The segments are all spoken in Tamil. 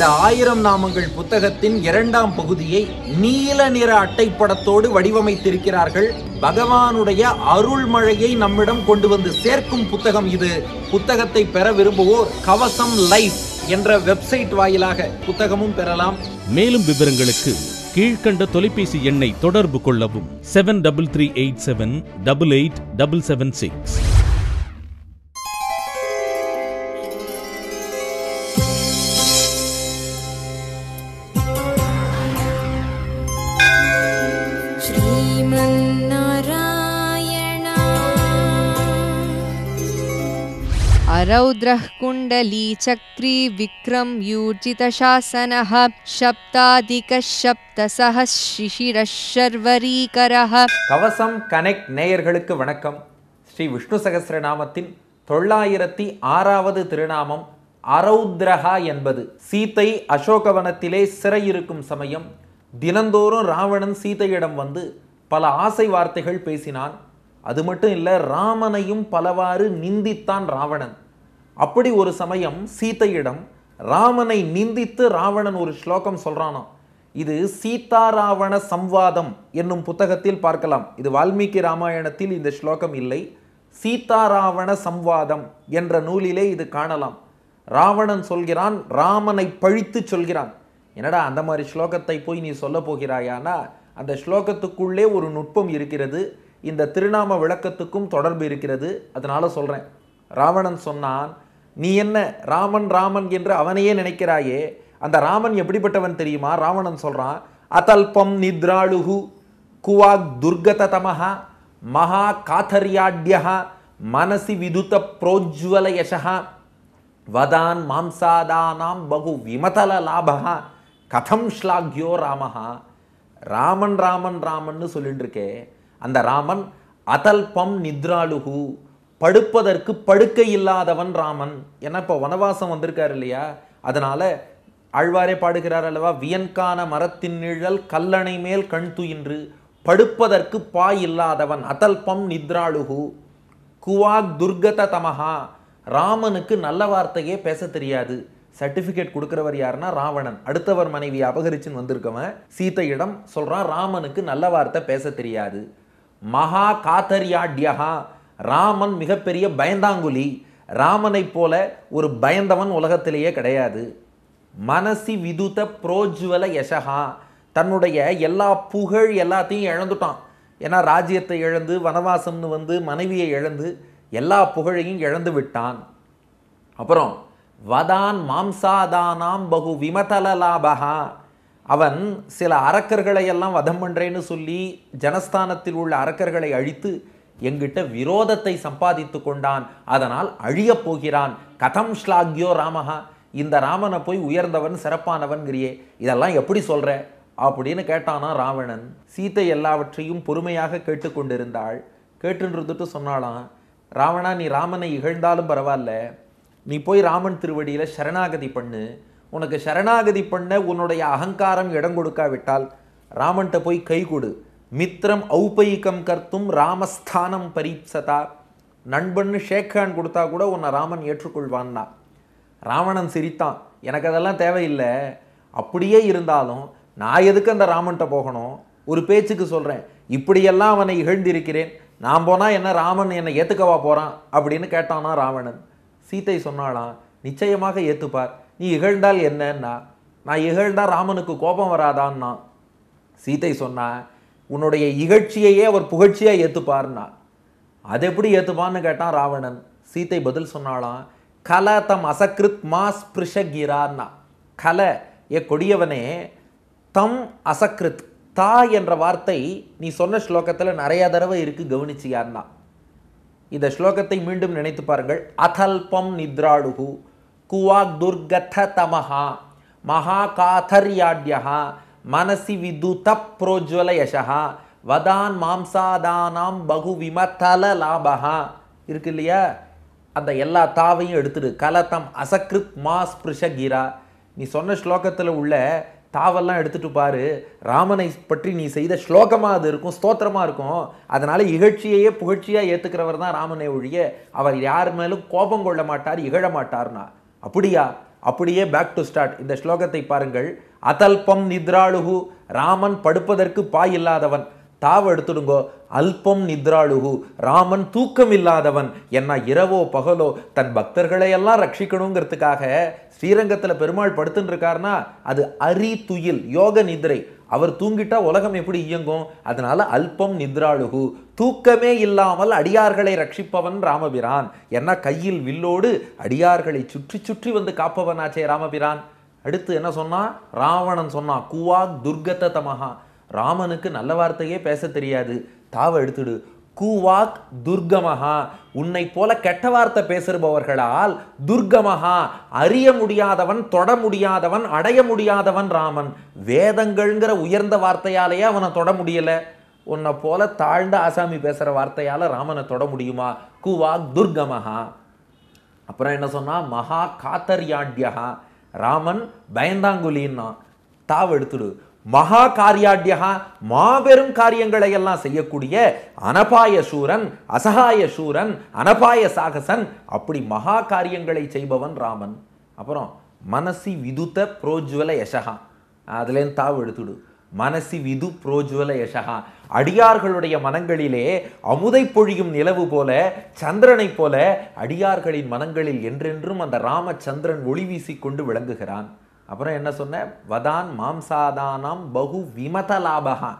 இந்த ஆயிரம் நாமங்கள் புத்தகத்தின் இரண்டாம் பகுதியை நீல நிற அட்டைப்படத்தோடு வடிவமைத்திருக்கிறார்கள் பகவானுடைய அருள்மழையை நம்மிடம் கொண்டு வந்து சேர்க்கும் புத்தகம் இது புத்தகத்தை பெற விரும்புவோர் கவசம் லைஃப் என்ற வெப்சைட் வாயிலாக புத்தகமும் பெறலாம் மேலும் விவரங்களுக்கு கீழ்கண்ட தொலைபேசி எண்ணை தொடர்பு கொள்ளவும் seven double three eight seven double eight double seven six अरौद्रः कुण्डलीचक्री विक्रम्यूर्जितशासनः शब्दादिकः शब्दसः शिशिरः शर्वरीकरः கவசம் கனெக்ட் நேயர்களுக்கு வணக்கம் ஸ்ரீ விஷ்ணு சகசிரநாமத்தின் தொள்ளாயிரத்தி ஆறாவது திருநாமம் அரௌத்ரஹா என்பது சீத்தை அசோகவனத்திலே சிறையிருக்கும் சமயம் தினந்தோறும் ராவணன் சீதையிடம் வந்து பல ஆசை வார்த்தைகள் பேசினான் அது மட்டும் இல்லை ராமனையும் பலவாறு நிந்தித்தான் ராவணன் அப்படி ஒரு சமயம் சீத்தையிடம் ராமனை நிந்தித்து ராவணன் ஒரு ஸ்லோகம் சொல்றானாம் இது சீதாராவண சம்வாதம் என்னும் புத்தகத்தில் பார்க்கலாம் இது வால்மீகி ராமாயணத்தில் இந்த ஸ்லோகம் இல்லை சீதாராவண சம்வாதம் என்ற நூலிலே இது காணலாம் ராவணன் சொல்கிறான் ராமனை பழித்து சொல்கிறான் என்னடா அந்த மாதிரி ஸ்லோகத்தை போய் நீ சொல்ல போகிறாயானா அந்த ஸ்லோகத்துக்குள்ளே ஒரு நுட்பம் இருக்கிறது இந்த திருநாம விளக்கத்துக்கும் தொடர்பு இருக்கிறது அதனால சொல்கிறேன் ராவணன் சொன்னான் நீ என்ன ராமன் ராமன் என்று அவனையே நினைக்கிறாயே அந்த ராமன் எப்படிப்பட்டவன் தெரியுமா ராவணன் சொல்கிறான் அதல்பம் நித்ராழுகு குவாக் துர்கத தமஹா மகா காத்தர்யாட்யா மனசி விதுத்த புரோஜ்வல யசகா வதான் மாம்சாதானாம் பகு விமதல லாபகா கதம் ஸ்லாக்யோ ராமஹா ராமன் ராமன் ராமன்னு சொல்லிட்டு இருக்கே அந்த ராமன் அதல்பம் நித்ராழுகு படுப்பதற்கு படுக்கை இல்லாதவன் ராமன் ஏன்னா இப்போ வனவாசம் வந்திருக்கார் இல்லையா அதனால் ஆழ்வாரே பாடுகிறார் அல்லவா வியன்கான மரத்தின் நிழல் கல்லணை மேல் கண் துயின்று படுப்பதற்கு பாய் இல்லாதவன் அதல்பம் நித்ராளுகு குவாக் துர்கத தமஹா ராமனுக்கு நல்ல வார்த்தையே பேச தெரியாது சர்டிஃபிகேட் கொடுக்குறவர் யாருன்னா ராவணன் அடுத்தவர் மனைவி அபகரிச்சுன்னு வந்திருக்கவன் சீத்தையிடம் சொல்கிறான் ராமனுக்கு நல்ல வார்த்தை பேச தெரியாது மகா காத்தரியாட்யகா ராமன் மிகப்பெரிய பயந்தாங்குழி ராமனைப் போல ஒரு பயந்தவன் உலகத்திலேயே கிடையாது மனசி விதுத புரோஜுவல யசகா தன்னுடைய எல்லா புகழ் எல்லாத்தையும் இழந்துட்டான் ஏன்னா ராஜ்யத்தை இழந்து வனவாசம்னு வந்து மனைவியை இழந்து எல்லா புகழையும் இழந்து விட்டான் அப்புறம் வதான் மாம்சாதானாம் பகு விமதல லாபகா அவன் சில அரக்கர்களை எல்லாம் வதம் பண்ணுறேன்னு சொல்லி ஜனஸ்தானத்தில் உள்ள அரக்கர்களை அழித்து எங்கிட்ட விரோதத்தை சம்பாதித்து கொண்டான் அதனால் அழியப் போகிறான் கதம் ஸ்லாக்யோ ராமஹா இந்த ராமனை போய் உயர்ந்தவன் சிறப்பானவன்கிறியே இதெல்லாம் எப்படி சொல்கிற அப்படின்னு கேட்டானா ராவணன் சீத்தை எல்லாவற்றையும் பொறுமையாக கேட்டுக்கொண்டிருந்தாள் கேட்டுருந்துட்டு சொன்னாலாம் ராவணா நீ ராமனை இகழ்ந்தாலும் பரவாயில்ல நீ போய் ராமன் திருவடியில் சரணாகதி பண்ணு உனக்கு சரணாகதி பண்ண உன்னுடைய அகங்காரம் இடம் கொடுக்காவிட்டால் ராமன்கிட்ட போய் கை கொடு மித்திரம் ஔபயிக்கம் கர்த்தும் ராமஸ்தானம் பரீப்சதா நண்பன்னு ஷேக்ஹான் கொடுத்தா கூட உன்னை ராமன் ஏற்றுக்கொள்வான்னா ராவணன் சிரித்தான் எனக்கு அதெல்லாம் தேவையில்லை அப்படியே இருந்தாலும் நான் எதுக்கு அந்த ராமன்கிட்ட போகணும் ஒரு பேச்சுக்கு சொல்கிறேன் இப்படியெல்லாம் அவனை இகழ்ந்திருக்கிறேன் நான் போனால் என்ன ராமன் என்னை ஏற்றுக்கவா போகிறான் அப்படின்னு கேட்டானா ராவணன் சீத்தை சொன்னாலாம் நிச்சயமாக ஏற்றுப்பார் நீ இகழ்ந்தால் என்னன்னா நான் இகழ்ந்தால் ராமனுக்கு கோபம் வராதான்னா சீத்தை சொன்னால் உன்னுடைய இகழ்ச்சியையே அவர் புகழ்ச்சியாக ஏற்றுப்பார்னா அது எப்படி ஏற்றுப்பான்னு கேட்டான் ராவணன் சீத்தை பதில் சொன்னாலாம் கல தம் அசக்ருத் மா ஸ்பிருஷகிரான்னா கல ஏ கொடியவனே தம் அசக்ருத் தா என்ற வார்த்தை நீ சொன்ன ஸ்லோகத்தில் நிறைய தடவை இருக்குது கவனிச்சியார்னா இந்த ஸ்லோகத்தை மீண்டும் நினைத்து பாருங்கள் அதல்பம் நித்ராடுகு குவாக் துர்கத்த தமஹா மகா காதர்யாட்யா மனசி விதுத புரோஜ்வலயசா வதான் மாம்சாதானாம் பகு விமத்தல லாபகா இருக்கு இல்லையா அந்த எல்லா தாவையும் எடுத்துடு கலத்தம் அசக்ருத் மா ஸ்பிருஷ கீரா நீ சொன்ன ஸ்லோகத்தில் உள்ள தாவெல்லாம் எடுத்துட்டு பாரு ராமனை பற்றி நீ செய்த ஸ்லோகமாக அது இருக்கும் ஸ்தோத்திரமாக இருக்கும் அதனால் இகழ்ச்சியையே புகழ்ச்சியாக ஏற்றுக்கிறவர் தான் ராமனை ஒழிய அவர் யார் மேலும் கோபம் கொள்ள மாட்டார் இகழ மாட்டார்னா அப்படியா அப்படியே பேக் டு ஸ்டார்ட் இந்த ஸ்லோகத்தை பாருங்கள் அதல்பம் நித்ராழுகு ராமன் படுப்பதற்கு பாய் இல்லாதவன் தாவ எடுத்துடுங்கோ அல்பம் நித்ராழுகு ராமன் தூக்கம் இல்லாதவன் என்ன இரவோ பகலோ தன் பக்தர்களையெல்லாம் ரட்சிக்கணுங்கிறதுக்காக ஸ்ரீரங்கத்தில் பெருமாள் படுத்துன்னு இருக்காருன்னா அது அரி துயில் யோக நிதிரை அவர் தூங்கிட்டா உலகம் எப்படி இயங்கும் அதனால அல்பம் நித்ராழுகு தூக்கமே இல்லாமல் அடியார்களை ரட்சிப்பவன் ராமபிரான் என்ன கையில் வில்லோடு அடியார்களை சுற்றி சுற்றி வந்து காப்பவனாச்சே ராமபிரான் அடுத்து என்ன சொன்னான் ராவணன் சொன்னான் குவாக் துர்கத்த தமஹா ராமனுக்கு நல்ல வார்த்தையே பேச தெரியாது தாவை எடுத்துடு கூவாக் துர்கமஹா உன்னை போல கெட்ட வார்த்தை பேசுபவர்களால் துர்கமஹா அறிய முடியாதவன் தொட முடியாதவன் அடைய முடியாதவன் ராமன் வேதங்கள்ங்கிற உயர்ந்த வார்த்தையாலேயே அவனை தொட முடியலை உன்னை போல தாழ்ந்த ஆசாமி பேசுகிற வார்த்தையால் ராமனை தொட முடியுமா கூவாக் துர்கமஹா அப்புறம் என்ன சொன்னால் மகா காத்தர்யாட்யா ராமன் பயந்தாங்குலின்னா தாவெடுத்துடு மகா காரியாட்யா மாபெரும் காரியங்களை எல்லாம் செய்யக்கூடிய அனபாய சூரன் அசகாய சூரன் அனபாய சாகசன் அப்படி மகா காரியங்களை செய்பவன் ராமன் அப்புறம் மனசி விதுத்த புரோஜ்வல யசகா அதுலேருந்து தாவு எடுத்துடு மனசி விது புரோஜ்வல யசகா அடியார்களுடைய மனங்களிலே அமுதை பொழியும் நிலவு போல சந்திரனை போல அடியார்களின் மனங்களில் என்றென்றும் அந்த ராமச்சந்திரன் ஒளி வீசிக்கொண்டு விளங்குகிறான் அப்புறம் என்ன சொன்னேன் வதான் மாம்சாதானாம் பகு விமதலாபகா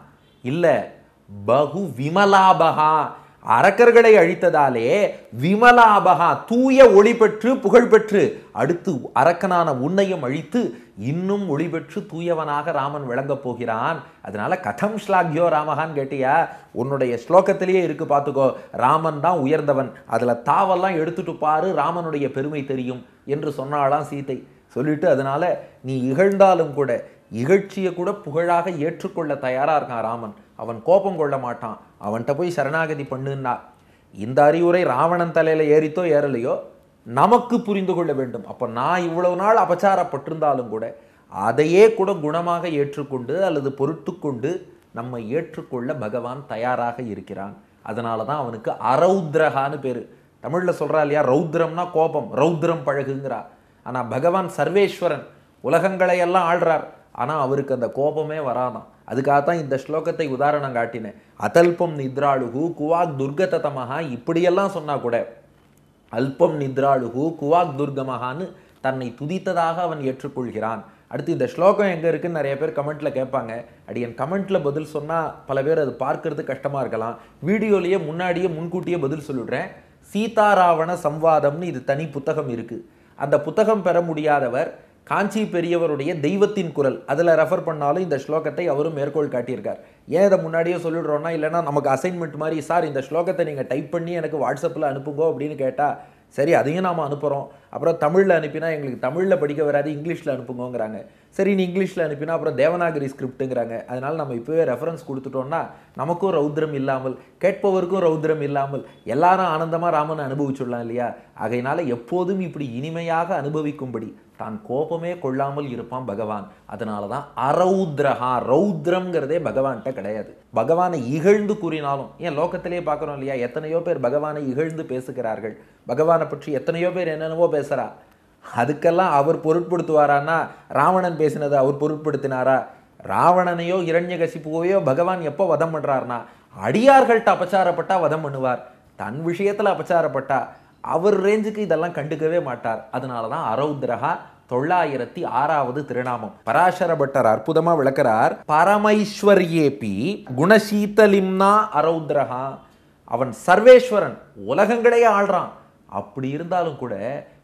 இல்லை பகு விமலாபகா அரக்கர்களை அழித்ததாலே விமலாபகா தூய ஒளி பெற்று புகழ் பெற்று அடுத்து அரக்கனான உன்னையும் அழித்து இன்னும் ஒளி பெற்று தூயவனாக ராமன் விளங்கப் போகிறான் அதனால கதம் ஸ்லாக்யோ ராமகான்னு கேட்டியா உன்னுடைய ஸ்லோகத்திலேயே இருக்கு பார்த்துக்கோ ராமன் தான் உயர்ந்தவன் அதில் தாவெல்லாம் எடுத்துட்டு பாரு ராமனுடைய பெருமை தெரியும் என்று சொன்னாலாம் சீதை சொல்லிட்டு அதனால் நீ இகழ்ந்தாலும் கூட இகழ்ச்சியை கூட புகழாக ஏற்றுக்கொள்ள தயாராக இருக்கான் ராமன் அவன் கோபம் கொள்ள மாட்டான் அவன்கிட்ட போய் சரணாகதி பண்ணுன்னா இந்த அறிவுரை ராவணன் தலையில் ஏறித்தோ ஏறலையோ நமக்கு புரிந்து கொள்ள வேண்டும் அப்போ நான் இவ்வளவு நாள் அபச்சாரப்பட்டிருந்தாலும் கூட அதையே கூட குணமாக ஏற்றுக்கொண்டு அல்லது கொண்டு நம்மை ஏற்றுக்கொள்ள பகவான் தயாராக இருக்கிறான் அதனால தான் அவனுக்கு அரௌத்ரகான்னு பேர் தமிழில் சொல்கிறா இல்லையா ரௌத்ரம்னா கோபம் ரௌத்ரம் பழகுங்கிறா ஆனால் பகவான் சர்வேஸ்வரன் உலகங்களை எல்லாம் ஆள்றார் ஆனால் அவருக்கு அந்த கோபமே வராதான் அதுக்காகத்தான் இந்த ஸ்லோகத்தை உதாரணம் காட்டினேன் அதல்பம் நித்ராழுகு குவாக் துர்கததமஹா இப்படியெல்லாம் சொன்னால் கூட அல்பம் நித்ராழுகு குவாக் துர்கமஹான்னு தன்னை துதித்ததாக அவன் ஏற்றுக்கொள்கிறான் அடுத்து இந்த ஸ்லோகம் எங்கே இருக்குன்னு நிறைய பேர் கமெண்ட்டில் கேட்பாங்க அடி என் கமெண்ட்டில் பதில் சொன்னால் பல பேர் அது பார்க்கறது கஷ்டமாக இருக்கலாம் வீடியோலேயே முன்னாடியே முன்கூட்டியே பதில் சொல்லிடுறேன் சீதாராவண சம்வாதம்னு இது தனி புத்தகம் இருக்குது அந்த புத்தகம் பெற முடியாதவர் காஞ்சி பெரியவருடைய தெய்வத்தின் குரல் அதில் ரெஃபர் பண்ணாலும் இந்த ஸ்லோகத்தை அவரும் மேற்கோள் காட்டியிருக்கார் ஏன் இதை முன்னாடியே சொல்லிடுறோன்னா இல்லைனா நமக்கு அசைன்மெண்ட் மாதிரி சார் இந்த ஸ்லோகத்தை நீங்கள் டைப் பண்ணி எனக்கு வாட்ஸ்அப்பில் அனுப்புங்கோ அப்படின்னு கேட்டால் சரி அதையும் நாம் அனுப்புகிறோம் அப்புறம் தமிழில் அனுப்பினா எங்களுக்கு தமிழில் படிக்க வராது இங்கிலீஷில் அனுப்புங்கிறாங்க சரி நீ இங்கிலீஷில் அனுப்பினா அப்புறம் தேவநாகரி ஸ்கிரிப்ட்டுங்கிறாங்க அதனால் நம்ம இப்போவே ரெஃபரன்ஸ் கொடுத்துட்டோன்னா நமக்கும் ரௌத்ரம் இல்லாமல் கேட்பவருக்கும் ரௌத்ரம் இல்லாமல் எல்லாரும் ஆனந்தமாக ராமனை அனுபவிச்சுடலாம் இல்லையா ஆகையினால எப்போதும் இப்படி இனிமையாக அனுபவிக்கும்படி தான் கோபமே கொள்ளாமல் இருப்பான் பகவான் அதனால தான் அரௌத்ரஹா ரௌத்ரம்ங்கிறதே பகவான்கிட்ட கிடையாது பகவானை இகழ்ந்து கூறினாலும் ஏன் லோகத்திலே பார்க்குறோம் இல்லையா எத்தனையோ பேர் பகவானை இகழ்ந்து பேசுகிறார்கள் பகவானை பற்றி எத்தனையோ பேர் என்னென்னவோ பேச பேசுகிறா அதுக்கெல்லாம் அவர் பொருட்படுத்துவாரானா ராவணன் பேசினதை அவர் பொருட்படுத்தினாரா ராவணனையோ இரண்யகசிப்புவையோ பகவான் எப்போ வதம் பண்ணுறாருனா அடியார்கள்ட்ட அபச்சாரப்பட்டா வதம் பண்ணுவார் தன் விஷயத்தில் அபச்சாரப்பட்டா அவர் ரேஞ்சுக்கு இதெல்லாம் கண்டுக்கவே மாட்டார் அதனால தான் அரௌத்ரஹா தொள்ளாயிரத்தி ஆறாவது திருநாமம் பராசர பட்டர் அற்புதமாக விளக்கிறார் பரமைஸ்வர்யேபி குணசீதலிம்னா அரௌத்ரஹா அவன் சர்வேஸ்வரன் உலகங்களையே ஆள்றான் அப்படி இருந்தாலும் கூட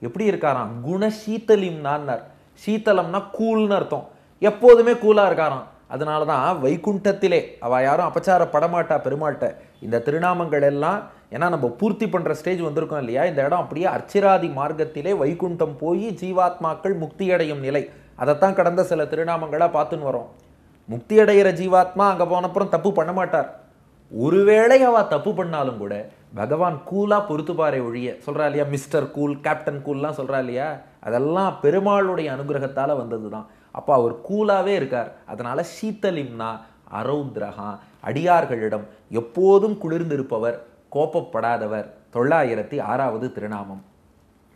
எப்படி இருக்காராம் குணசீத்தலிம்னார் சீத்தலம்னா கூல்னு அர்த்தம் எப்போதுமே கூலாக இருக்காராம் அதனால தான் வைகுண்டத்திலே அவள் யாரும் அபச்சாரப்படமாட்டா பெருமாட்ட இந்த திருநாமங்கள் எல்லாம் ஏன்னா நம்ம பூர்த்தி பண்ணுற ஸ்டேஜ் வந்திருக்கோம் இல்லையா இந்த இடம் அப்படியே அர்ச்சிராதி மார்க்கத்திலே வைகுண்டம் போய் ஜீவாத்மாக்கள் முக்தியடையும் நிலை அதைத்தான் கடந்த சில திருநாமங்களாக பார்த்துன்னு வரோம் முக்தியடைகிற ஜீவாத்மா அங்கே போனப்புறம் தப்பு பண்ண மாட்டார் ஒருவேளை அவள் தப்பு பண்ணாலும் கூட பகவான் கூலாக பொறுத்துப்பாரை ஒழிய சொல்கிறா இல்லையா மிஸ்டர் கூல் கேப்டன் கூல்லாம் சொல்கிறா இல்லையா அதெல்லாம் பெருமாளுடைய அனுகிரகத்தால் வந்தது தான் அப்போ அவர் கூலாகவே இருக்கார் அதனால் சீத்தலிம்னா அரௌத்ரஹா அடியார்களிடம் எப்போதும் குளிர்ந்திருப்பவர் கோப்பப்படாதவர் தொள்ளாயிரத்தி ஆறாவது திருநாமம்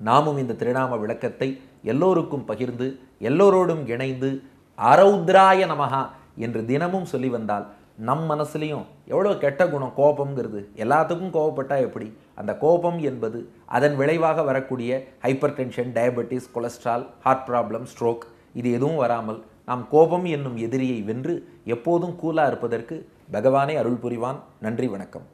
நாமும் இந்த திருநாம விளக்கத்தை எல்லோருக்கும் பகிர்ந்து எல்லோரோடும் இணைந்து அரௌத்ராய நமகா என்று தினமும் சொல்லி வந்தால் நம் மனசுலையும் எவ்வளோ கெட்ட குணம் கோபங்கிறது எல்லாத்துக்கும் கோபப்பட்டால் எப்படி அந்த கோபம் என்பது அதன் விளைவாக வரக்கூடிய hypertension diabetes cholesterol heart problem stroke இது எதுவும் வராமல் நாம் கோபம் என்னும் எதிரியை வென்று எப்போதும் கூலாக இருப்பதற்கு பகவானே அருள் புரிவான் நன்றி வணக்கம்